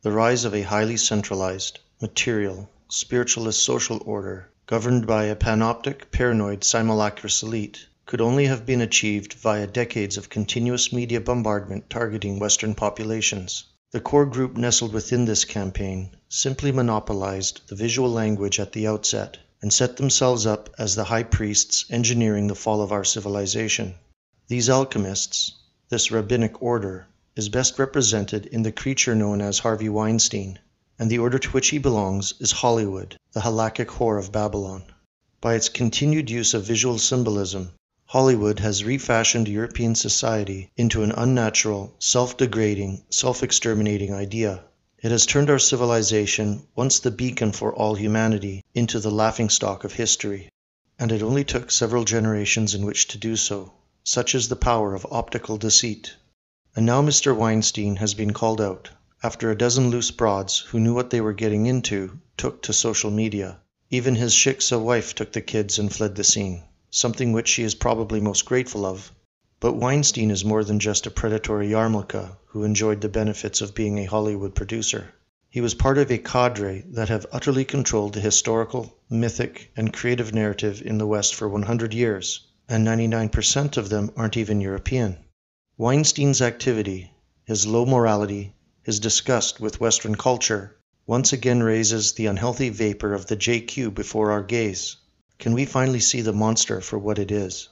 The rise of a highly centralized, material, spiritualist social order, governed by a panoptic, paranoid simulacrous elite, could only have been achieved via decades of continuous media bombardment targeting Western populations. The core group nestled within this campaign simply monopolized the visual language at the outset and set themselves up as the high priests engineering the fall of our civilization. These alchemists, this rabbinic order, is best represented in the creature known as Harvey Weinstein, and the order to which he belongs is Hollywood, the halakhic whore of Babylon. By its continued use of visual symbolism, Hollywood has refashioned European society into an unnatural, self degrading, self exterminating idea. It has turned our civilization, once the beacon for all humanity, into the laughingstock of history. And it only took several generations in which to do so. Such is the power of optical deceit. And now Mr. Weinstein has been called out. After a dozen loose broads who knew what they were getting into took to social media, even his Shiksa wife took the kids and fled the scene something which she is probably most grateful of, but Weinstein is more than just a predatory Yarmulke who enjoyed the benefits of being a Hollywood producer. He was part of a cadre that have utterly controlled the historical, mythic, and creative narrative in the West for 100 years, and 99% of them aren't even European. Weinstein's activity, his low morality, his disgust with Western culture, once again raises the unhealthy vapour of the J.Q. before our gaze. Can we finally see the monster for what it is?